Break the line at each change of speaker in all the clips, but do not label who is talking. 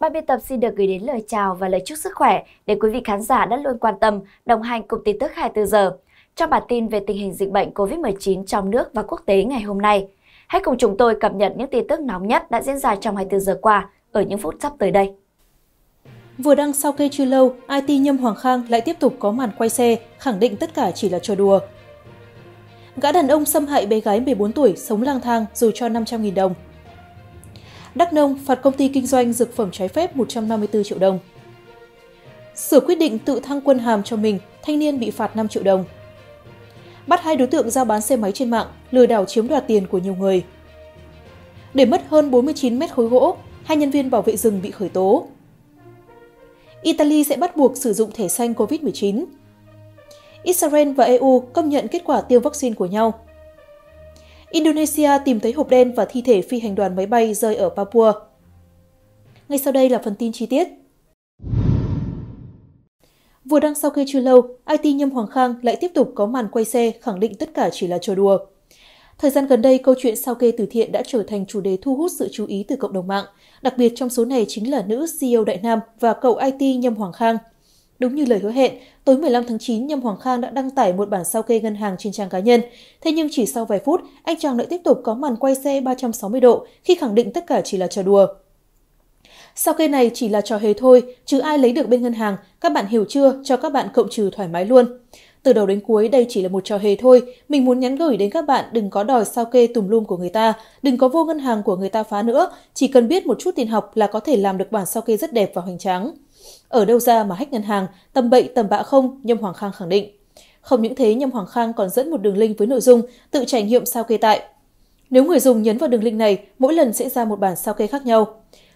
Ban biên tập xin được gửi đến lời chào và lời chúc sức khỏe để quý vị khán giả đã luôn quan tâm, đồng hành cùng tin tức 24 giờ. Trong bản tin về tình hình dịch bệnh COVID-19 trong nước và quốc tế ngày hôm nay, hãy cùng chúng tôi cập nhật những tin tức nóng nhất đã diễn ra trong 24 giờ qua ở những phút sắp tới đây. Vừa đăng sau cây chưa lâu, IT Nhâm Hoàng Khang lại tiếp tục có màn quay xe, khẳng định tất cả chỉ là trò đùa. Gã đàn ông xâm hại bé gái 14 tuổi sống lang thang dù cho 500.000 đồng – Đắk Nông phạt công ty kinh doanh dược phẩm trái phép 154 triệu đồng. Sửa quyết định tự thăng quân hàm cho mình, thanh niên bị phạt 5 triệu đồng. Bắt hai đối tượng giao bán xe máy trên mạng, lừa đảo chiếm đoạt tiền của nhiều người. Để mất hơn 49 mét khối gỗ, hai nhân viên bảo vệ rừng bị khởi tố. Italy sẽ bắt buộc sử dụng thẻ xanh COVID-19. Israel và EU công nhận kết quả tiêm vaccine của nhau Indonesia tìm thấy hộp đen và thi thể phi hành đoàn máy bay rơi ở Papua. Ngay sau đây là phần tin chi tiết. Vừa đăng sau khi chưa lâu, IT Nhâm Hoàng Khang lại tiếp tục có màn quay xe khẳng định tất cả chỉ là trò đùa. Thời gian gần đây, câu chuyện sao kê từ thiện đã trở thành chủ đề thu hút sự chú ý từ cộng đồng mạng. Đặc biệt trong số này chính là nữ CEO Đại Nam và cậu IT Nhâm Hoàng Khang – Đúng như lời hứa hẹn, tối 15 tháng 9, Nhâm Hoàng Khang đã đăng tải một bản sao kê ngân hàng trên trang cá nhân. Thế nhưng chỉ sau vài phút, anh chàng lại tiếp tục có màn quay xe 360 độ khi khẳng định tất cả chỉ là trò đùa. Sao kê này chỉ là trò hề thôi, chứ ai lấy được bên ngân hàng, các bạn hiểu chưa, cho các bạn cộng trừ thoải mái luôn. Từ đầu đến cuối đây chỉ là một trò hề thôi, mình muốn nhắn gửi đến các bạn đừng có đòi sao kê tùm lum của người ta, đừng có vô ngân hàng của người ta phá nữa, chỉ cần biết một chút tiền học là có thể làm được bản sao kê rất đẹp và hoành tráng. Ở đâu ra mà hách ngân hàng, tầm bậy tầm bạ không, Nhâm Hoàng Khang khẳng định. Không những thế, Nhâm Hoàng Khang còn dẫn một đường link với nội dung tự trải nghiệm sao kê tại. Nếu người dùng nhấn vào đường link này, mỗi lần sẽ ra một bản sao kê khác nhau.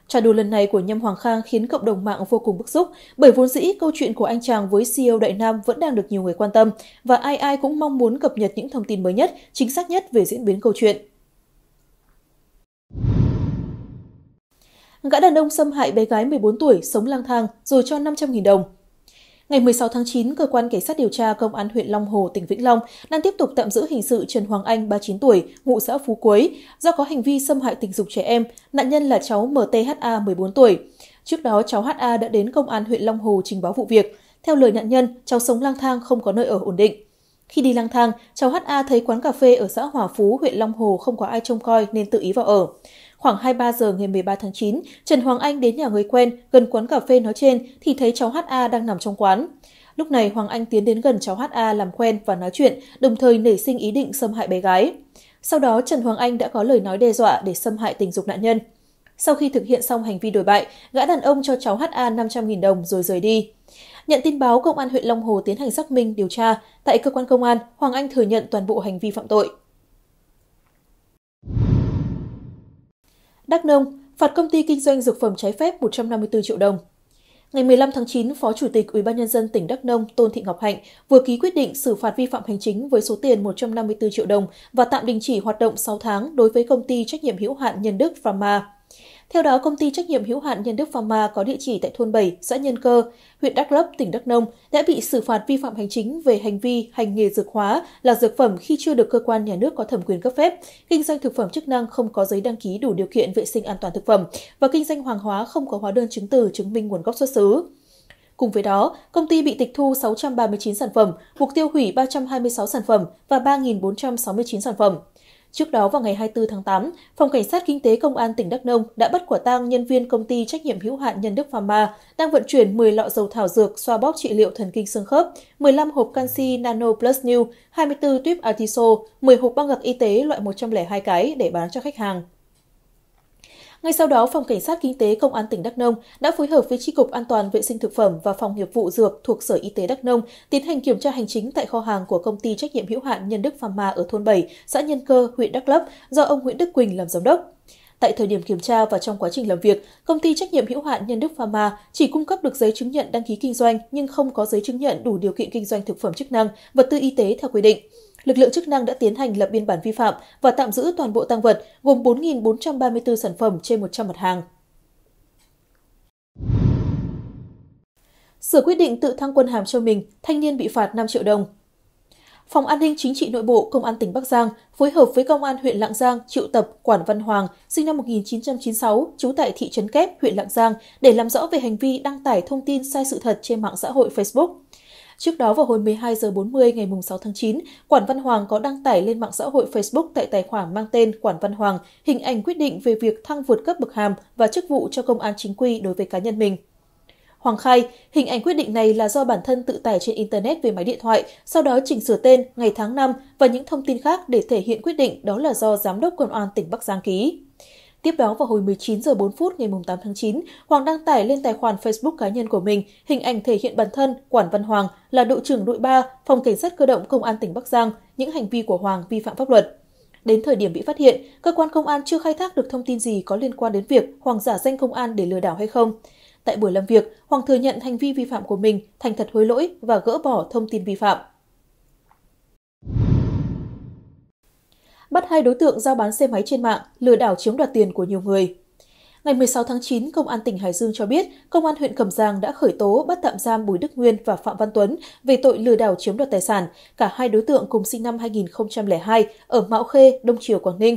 Trả đùa lần này của Nhâm Hoàng Khang khiến cộng đồng mạng vô cùng bức xúc, bởi vốn dĩ câu chuyện của anh chàng với CEO Đại Nam vẫn đang được nhiều người quan tâm và ai ai cũng mong muốn cập nhật những thông tin mới nhất, chính xác nhất về diễn biến câu chuyện. Gã đàn ông xâm hại bé gái 14 tuổi sống lang thang rồi cho 500.000 đồng. Ngày 16 tháng 9, cơ quan cảnh sát điều tra công an huyện Long Hồ, tỉnh Vĩnh Long đang tiếp tục tạm giữ hình sự Trần Hoàng Anh, 39 tuổi, ngụ xã Phú Quế, do có hành vi xâm hại tình dục trẻ em, nạn nhân là cháu MTHA 14 tuổi. Trước đó, cháu HA đã đến công an huyện Long Hồ trình báo vụ việc. Theo lời nạn nhân, cháu sống lang thang không có nơi ở ổn định. Khi đi lang thang, cháu HA thấy quán cà phê ở xã Hòa Phú, huyện Long Hồ không có ai trông coi nên tự ý vào ở. Khoảng 23 giờ ngày 13 tháng 9, Trần Hoàng Anh đến nhà người quen gần quán cà phê nói trên thì thấy cháu HA đang nằm trong quán. Lúc này Hoàng Anh tiến đến gần cháu HA làm quen và nói chuyện, đồng thời nảy sinh ý định xâm hại bé gái. Sau đó Trần Hoàng Anh đã có lời nói đe dọa để xâm hại tình dục nạn nhân. Sau khi thực hiện xong hành vi đổi bại, gã đàn ông cho cháu HA 500.000 đồng rồi rời đi. Nhận tin báo, Công an huyện Long Hồ tiến hành xác minh điều tra. Tại cơ quan công an, Hoàng Anh thừa nhận toàn bộ hành vi phạm tội. Đắk Nông phạt công ty kinh doanh dược phẩm trái phép 154 triệu đồng. Ngày 15 tháng 9, Phó Chủ tịch Ủy ban Nhân dân tỉnh Đắk Nông Tôn Thị Ngọc Hạnh vừa ký quyết định xử phạt vi phạm hành chính với số tiền 154 triệu đồng và tạm đình chỉ hoạt động 6 tháng đối với công ty trách nhiệm hữu hạn Nhân Đức Pharma. Theo đó, công ty trách nhiệm hữu hạn Nhân Đức Pharma có địa chỉ tại thôn 7, xã Nhân Cơ, huyện Đắk Lấp, tỉnh Đắk Nông đã bị xử phạt vi phạm hành chính về hành vi hành nghề dược hóa là dược phẩm khi chưa được cơ quan nhà nước có thẩm quyền cấp phép, kinh doanh thực phẩm chức năng không có giấy đăng ký đủ điều kiện vệ sinh an toàn thực phẩm và kinh doanh hoàng hóa không có hóa đơn chứng từ chứng minh nguồn gốc xuất xứ. Cùng với đó, công ty bị tịch thu 639 sản phẩm, buộc tiêu hủy 326 sản phẩm và 3.469 sản phẩm. Trước đó vào ngày 24 tháng 8, Phòng Cảnh sát Kinh tế Công an tỉnh Đắk Nông đã bắt quả tang nhân viên công ty trách nhiệm hữu hạn Nhân Đức Pharma đang vận chuyển 10 lọ dầu thảo dược xoa bóp trị liệu thần kinh xương khớp, 15 hộp canxi Nano Plus New, 24 tuyếp Artiso, 10 hộp băng gạc y tế loại 102 cái để bán cho khách hàng. Ngay sau đó, Phòng Cảnh sát Kinh tế Công an tỉnh Đắk Nông đã phối hợp với Tri Cục An toàn Vệ sinh Thực phẩm và Phòng nghiệp vụ Dược thuộc Sở Y tế Đắk Nông tiến hành kiểm tra hành chính tại kho hàng của công ty trách nhiệm hữu hạn Nhân Đức Pharma ở thôn 7, xã Nhân Cơ, huyện Đắk Lấp do ông Nguyễn Đức Quỳnh làm giám đốc. Tại thời điểm kiểm tra và trong quá trình làm việc, công ty trách nhiệm hữu hạn Nhân Đức Pharma chỉ cung cấp được giấy chứng nhận đăng ký kinh doanh nhưng không có giấy chứng nhận đủ điều kiện kinh doanh thực phẩm chức năng, vật tư y tế theo quy định. Lực lượng chức năng đã tiến hành lập biên bản vi phạm và tạm giữ toàn bộ tăng vật gồm 4.434 sản phẩm trên 100 mặt hàng. Sửa quyết định tự thăng quân hàm cho mình, thanh niên bị phạt 5 triệu đồng. Phòng An ninh Chính trị Nội bộ Công an tỉnh Bắc Giang phối hợp với Công an huyện Lạng Giang triệu tập Quản Văn Hoàng, sinh năm 1996, trú tại thị trấn Kép, huyện Lạng Giang, để làm rõ về hành vi đăng tải thông tin sai sự thật trên mạng xã hội Facebook. Trước đó vào hồi 12 giờ 40 ngày 6 tháng 9, Quản Văn Hoàng có đăng tải lên mạng xã hội Facebook tại tài khoản mang tên Quản Văn Hoàng hình ảnh quyết định về việc thăng vượt cấp bậc hàm và chức vụ cho công an chính quy đối với cá nhân mình. Hoàng khai, hình ảnh quyết định này là do bản thân tự tải trên Internet về máy điện thoại, sau đó chỉnh sửa tên, ngày tháng năm và những thông tin khác để thể hiện quyết định đó là do Giám đốc Công an tỉnh Bắc Giang ký. Tiếp đó vào hồi 19 giờ 4 phút ngày 8 tháng 9, Hoàng đăng tải lên tài khoản Facebook cá nhân của mình hình ảnh thể hiện bản thân Quản Văn Hoàng là đội trưởng đội 3, phòng cảnh sát cơ động công an tỉnh Bắc Giang, những hành vi của Hoàng vi phạm pháp luật. Đến thời điểm bị phát hiện, cơ quan công an chưa khai thác được thông tin gì có liên quan đến việc Hoàng giả danh công an để lừa đảo hay không. Tại buổi làm việc, Hoàng thừa nhận hành vi vi phạm của mình, thành thật hối lỗi và gỡ bỏ thông tin vi phạm. bắt hai đối tượng giao bán xe máy trên mạng, lừa đảo chiếm đoạt tiền của nhiều người. Ngày 16 tháng 9, Công an tỉnh Hải Dương cho biết, Công an huyện Cẩm Giang đã khởi tố bắt tạm giam Bùi Đức Nguyên và Phạm Văn Tuấn về tội lừa đảo chiếm đoạt tài sản. Cả hai đối tượng cùng sinh năm 2002 ở Mạo Khê, Đông Triều, Quảng Ninh.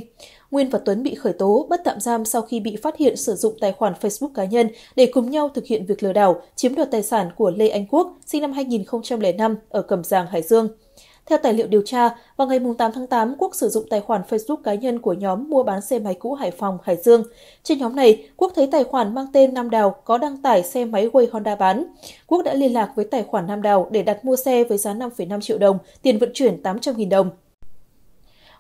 Nguyên và Tuấn bị khởi tố bắt tạm giam sau khi bị phát hiện sử dụng tài khoản Facebook cá nhân để cùng nhau thực hiện việc lừa đảo chiếm đoạt tài sản của Lê Anh Quốc, sinh năm 2005 ở Cẩm Giang, Hải Dương. Theo tài liệu điều tra, vào ngày 8 tháng 8, Quốc sử dụng tài khoản Facebook cá nhân của nhóm mua bán xe máy cũ Hải Phòng, Hải Dương. Trên nhóm này, Quốc thấy tài khoản mang tên Nam Đào có đăng tải xe máy Way Honda bán. Quốc đã liên lạc với tài khoản Nam Đào để đặt mua xe với giá 5,5 triệu đồng, tiền vận chuyển 800.000 đồng.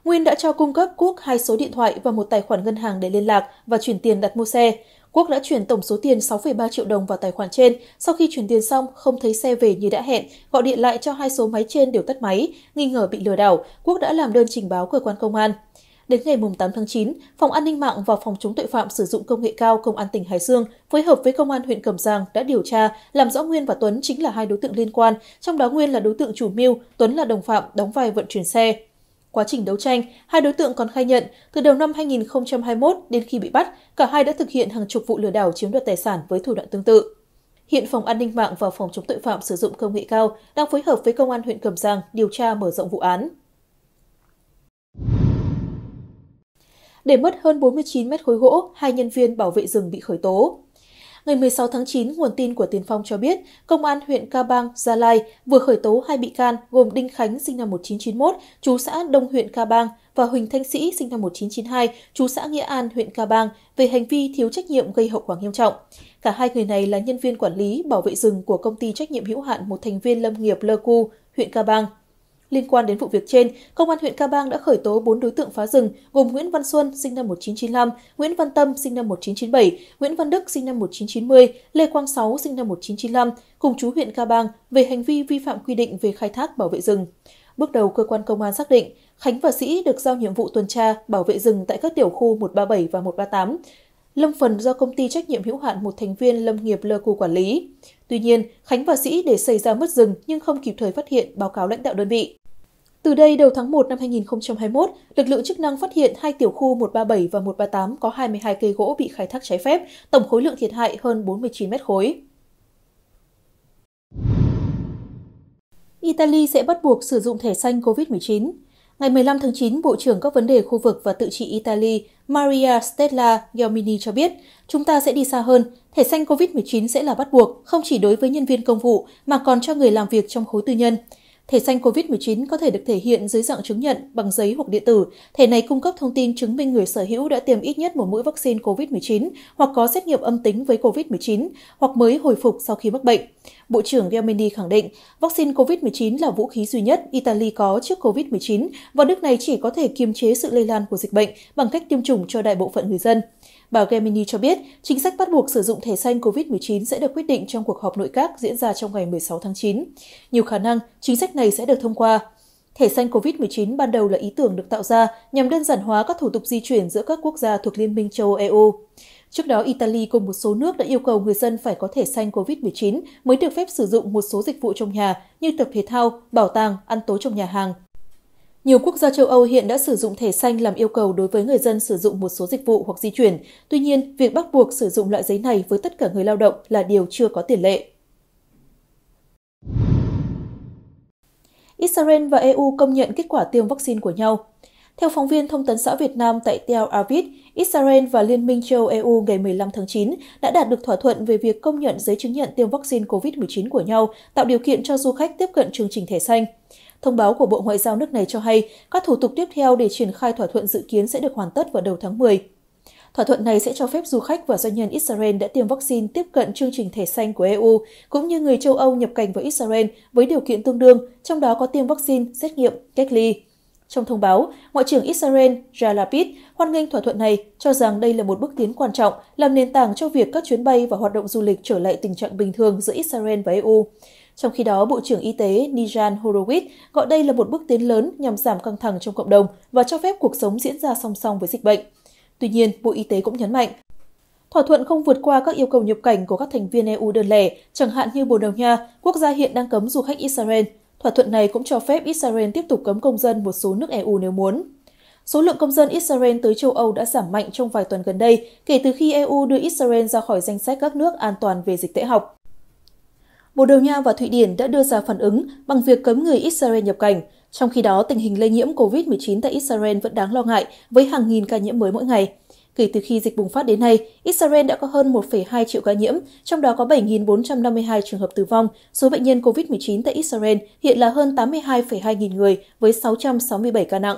Nguyên đã cho cung cấp Quốc hai số điện thoại và một tài khoản ngân hàng để liên lạc và chuyển tiền đặt mua xe. Quốc đã chuyển tổng số tiền 6,3 triệu đồng vào tài khoản trên. Sau khi chuyển tiền xong, không thấy xe về như đã hẹn, gọi điện lại cho hai số máy trên đều tắt máy. Nghi ngờ bị lừa đảo, Quốc đã làm đơn trình báo cơ quan công an. Đến ngày 8 tháng 9, Phòng An ninh mạng và Phòng chống tội phạm sử dụng công nghệ cao Công an tỉnh Hải Dương phối hợp với Công an huyện Cẩm Giang đã điều tra, làm rõ Nguyên và Tuấn chính là hai đối tượng liên quan, trong đó Nguyên là đối tượng chủ mưu, Tuấn là đồng phạm đóng vai vận chuyển xe. Quá trình đấu tranh, hai đối tượng còn khai nhận từ đầu năm 2021 đến khi bị bắt, cả hai đã thực hiện hàng chục vụ lừa đảo chiếm đoạt tài sản với thủ đoạn tương tự. Hiện Phòng An ninh mạng và Phòng chống tội phạm sử dụng công nghệ cao đang phối hợp với Công an huyện Cẩm Giang điều tra mở rộng vụ án. Để mất hơn 49 mét khối gỗ, hai nhân viên bảo vệ rừng bị khởi tố. Ngày 16 tháng 9, nguồn tin của Tiền Phong cho biết, Công an huyện Ca Bang, Gia Lai vừa khởi tố hai bị can gồm Đinh Khánh sinh năm 1991, chú xã Đông huyện Ca Bang và Huỳnh Thanh Sĩ sinh năm 1992, chú xã Nghĩa An, huyện Ca Bang về hành vi thiếu trách nhiệm gây hậu quả nghiêm trọng. Cả hai người này là nhân viên quản lý bảo vệ rừng của công ty trách nhiệm hữu hạn một thành viên lâm nghiệp Lơ Cu, huyện Ca Bang. Liên quan đến vụ việc trên, Công an huyện Ca Bang đã khởi tố 4 đối tượng phá rừng gồm Nguyễn Văn Xuân sinh năm 1995, Nguyễn Văn Tâm sinh năm 1997, Nguyễn Văn Đức sinh năm 1990, Lê Quang Sáu sinh năm 1995 cùng chú huyện Ca Bang về hành vi vi phạm quy định về khai thác bảo vệ rừng. Bước đầu cơ quan công an xác định Khánh và Sĩ được giao nhiệm vụ tuần tra bảo vệ rừng tại các tiểu khu 137 và 138. Lâm phần do công ty trách nhiệm hữu hạn một thành viên lâm nghiệp Lơ Cù quản lý. Tuy nhiên, Khánh và Sĩ để xảy ra mất rừng nhưng không kịp thời phát hiện báo cáo lãnh đạo đơn vị. Từ đây đầu tháng 1 năm 2021, lực lượng chức năng phát hiện hai tiểu khu 137 và 138 có 22 cây gỗ bị khai thác trái phép, tổng khối lượng thiệt hại hơn 49 mét khối. Italy sẽ bắt buộc sử dụng thẻ xanh COVID-19. Ngày 15 tháng 9, Bộ trưởng các vấn đề khu vực và tự trị Italy Maria Stella Giomini cho biết, chúng ta sẽ đi xa hơn, thẻ xanh COVID-19 sẽ là bắt buộc, không chỉ đối với nhân viên công vụ mà còn cho người làm việc trong khối tư nhân. Thẻ xanh COVID-19 có thể được thể hiện dưới dạng chứng nhận bằng giấy hoặc điện tử. Thẻ này cung cấp thông tin chứng minh người sở hữu đã tiêm ít nhất một mũi vaccine COVID-19 hoặc có xét nghiệm âm tính với COVID-19 hoặc mới hồi phục sau khi mắc bệnh. Bộ trưởng Gelmini khẳng định, vaccine COVID-19 là vũ khí duy nhất Italy có trước COVID-19 và nước này chỉ có thể kiềm chế sự lây lan của dịch bệnh bằng cách tiêm chủng cho đại bộ phận người dân. Bà Gemini cho biết, chính sách bắt buộc sử dụng thẻ xanh COVID-19 sẽ được quyết định trong cuộc họp nội các diễn ra trong ngày 16 tháng 9. Nhiều khả năng, chính sách này sẽ được thông qua. Thẻ xanh COVID-19 ban đầu là ý tưởng được tạo ra nhằm đơn giản hóa các thủ tục di chuyển giữa các quốc gia thuộc Liên minh châu Âu EU. Trước đó, Italy cùng một số nước đã yêu cầu người dân phải có thẻ xanh COVID-19 mới được phép sử dụng một số dịch vụ trong nhà như tập thể thao, bảo tàng, ăn tối trong nhà hàng, nhiều quốc gia châu Âu hiện đã sử dụng thẻ xanh làm yêu cầu đối với người dân sử dụng một số dịch vụ hoặc di chuyển. Tuy nhiên, việc bắt buộc sử dụng loại giấy này với tất cả người lao động là điều chưa có tiền lệ. Israel và EU công nhận kết quả tiêm vaccine của nhau. Theo phóng viên Thông tấn xã Việt Nam tại Tel Aviv, Israel và Liên minh châu EU ngày 15 tháng 9 đã đạt được thỏa thuận về việc công nhận giấy chứng nhận tiêm vaccine COVID-19 của nhau, tạo điều kiện cho du khách tiếp cận chương trình thẻ xanh. Thông báo của Bộ Ngoại giao nước này cho hay các thủ tục tiếp theo để triển khai thỏa thuận dự kiến sẽ được hoàn tất vào đầu tháng 10. Thỏa thuận này sẽ cho phép du khách và doanh nhân Israel đã tiêm vaccine tiếp cận chương trình thẻ xanh của EU, cũng như người châu Âu nhập cảnh vào Israel với điều kiện tương đương, trong đó có tiêm vaccine, xét nghiệm, cách ly. Trong thông báo, Ngoại trưởng Israel Yair Lapid hoan nghênh thỏa thuận này, cho rằng đây là một bước tiến quan trọng, làm nền tảng cho việc các chuyến bay và hoạt động du lịch trở lại tình trạng bình thường giữa Israel và EU. Trong khi đó, Bộ trưởng Y tế Nijan Horowitz gọi đây là một bước tiến lớn nhằm giảm căng thẳng trong cộng đồng và cho phép cuộc sống diễn ra song song với dịch bệnh. Tuy nhiên, Bộ Y tế cũng nhấn mạnh, thỏa thuận không vượt qua các yêu cầu nhập cảnh của các thành viên EU đơn lẻ, chẳng hạn như Bồ Đào Nha, quốc gia hiện đang cấm du khách Israel. Thỏa thuận này cũng cho phép Israel tiếp tục cấm công dân một số nước EU nếu muốn. Số lượng công dân Israel tới châu Âu đã giảm mạnh trong vài tuần gần đây kể từ khi EU đưa Israel ra khỏi danh sách các nước an toàn về dịch tễ học. Bồ Đào Nha và Thụy Điển đã đưa ra phản ứng bằng việc cấm người Israel nhập cảnh. Trong khi đó, tình hình lây nhiễm COVID-19 tại Israel vẫn đáng lo ngại với hàng nghìn ca nhiễm mới mỗi ngày. Kể từ khi dịch bùng phát đến nay, Israel đã có hơn 1,2 triệu ca nhiễm, trong đó có 7.452 trường hợp tử vong. Số bệnh nhân COVID-19 tại Israel hiện là hơn 82,2 nghìn người với 667 ca nặng.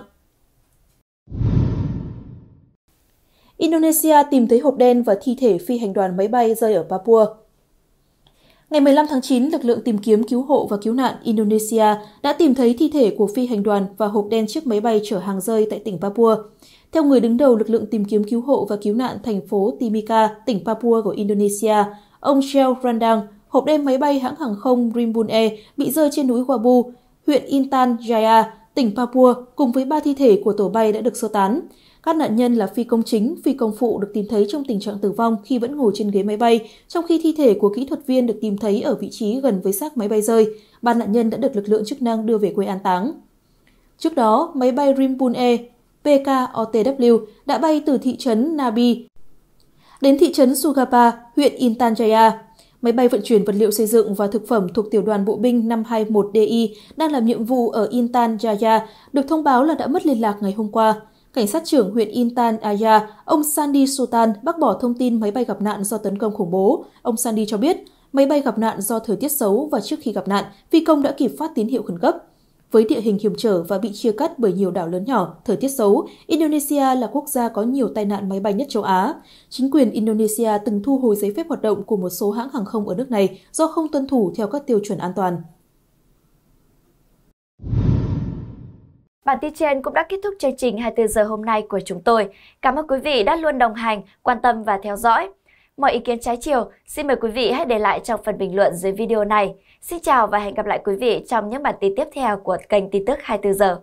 Indonesia tìm thấy hộp đen và thi thể phi hành đoàn máy bay rơi ở Papua. Ngày 15 tháng 9, lực lượng tìm kiếm cứu hộ và cứu nạn Indonesia đã tìm thấy thi thể của phi hành đoàn và hộp đen chiếc máy bay chở hàng rơi tại tỉnh Papua. Theo người đứng đầu lực lượng tìm kiếm cứu hộ và cứu nạn thành phố Timika, tỉnh Papua của Indonesia, ông Shell Randang, hộp đen máy bay hãng hàng không Rimbun Air bị rơi trên núi Wabu, huyện Intan Jaya, tỉnh Papua cùng với ba thi thể của tổ bay đã được sơ tán. Các nạn nhân là phi công chính, phi công phụ được tìm thấy trong tình trạng tử vong khi vẫn ngồi trên ghế máy bay, trong khi thi thể của kỹ thuật viên được tìm thấy ở vị trí gần với xác máy bay rơi. Ba nạn nhân đã được lực lượng chức năng đưa về quê an táng. Trước đó, máy bay Rimbun Air PKOTW đã bay từ thị trấn Nabi đến thị trấn Sugapa, huyện Intan Jaya, Máy bay vận chuyển vật liệu xây dựng và thực phẩm thuộc tiểu đoàn bộ binh 521DI đang làm nhiệm vụ ở Intan Jaya, được thông báo là đã mất liên lạc ngày hôm qua. Cảnh sát trưởng huyện Intan Aya, ông Sandy Sultan bác bỏ thông tin máy bay gặp nạn do tấn công khủng bố. Ông Sandy cho biết, máy bay gặp nạn do thời tiết xấu và trước khi gặp nạn, phi công đã kịp phát tín hiệu khẩn cấp. Với địa hình hiểm trở và bị chia cắt bởi nhiều đảo lớn nhỏ, thời tiết xấu, Indonesia là quốc gia có nhiều tai nạn máy bay nhất châu Á. Chính quyền Indonesia từng thu hồi giấy phép hoạt động của một số hãng hàng không ở nước này do không tuân thủ theo các tiêu chuẩn an toàn. Bản tin trên cũng đã kết thúc chương trình 24 giờ hôm nay của chúng tôi. Cảm ơn quý vị đã luôn đồng hành, quan tâm và theo dõi. Mọi ý kiến trái chiều, xin mời quý vị hãy để lại trong phần bình luận dưới video này. Xin chào và hẹn gặp lại quý vị trong những bản tin tiếp theo của kênh tin tức 24 giờ.